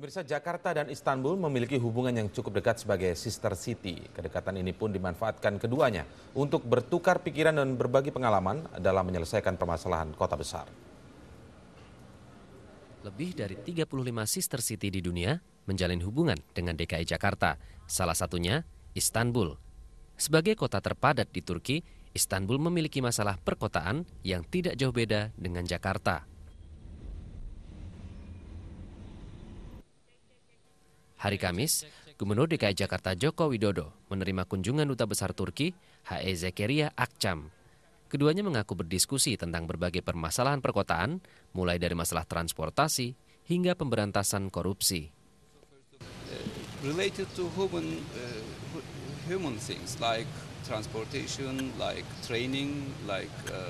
Pemirsa Jakarta dan Istanbul memiliki hubungan yang cukup dekat sebagai sister city. Kedekatan ini pun dimanfaatkan keduanya untuk bertukar pikiran dan berbagi pengalaman dalam menyelesaikan permasalahan kota besar. Lebih dari 35 sister city di dunia menjalin hubungan dengan DKI Jakarta, salah satunya Istanbul. Sebagai kota terpadat di Turki, Istanbul memiliki masalah perkotaan yang tidak jauh beda dengan Jakarta. Hari Kamis, Gubernur DKI Jakarta Joko Widodo menerima kunjungan Duta Besar Turki H.E. Zekeria Akçam. Keduanya mengaku berdiskusi tentang berbagai permasalahan perkotaan, mulai dari masalah transportasi hingga pemberantasan korupsi. Related to human, uh, human things like transportation, like training, like uh,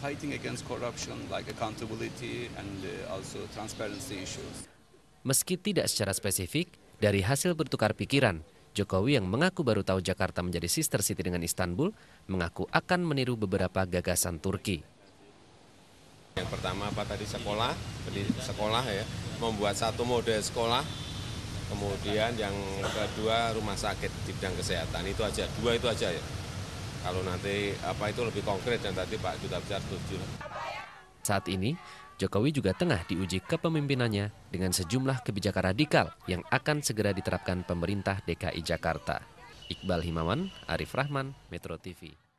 fighting against corruption, like accountability and uh, also transparency issues. Meski tidak secara spesifik, dari hasil bertukar pikiran, Jokowi yang mengaku baru tahu Jakarta menjadi sister city dengan Istanbul, mengaku akan meniru beberapa gagasan Turki. Yang pertama apa tadi sekolah, sekolah ya, membuat satu model sekolah, kemudian yang kedua rumah sakit di bidang kesehatan itu aja, dua itu aja ya. Kalau nanti apa itu lebih konkret dan tadi Pak Duta Besar setuju. Saat ini, Jokowi juga tengah diuji kepemimpinannya dengan sejumlah kebijakan radikal yang akan segera diterapkan pemerintah DKI Jakarta. Iqbal Himawan, Arif Rahman, Metro TV.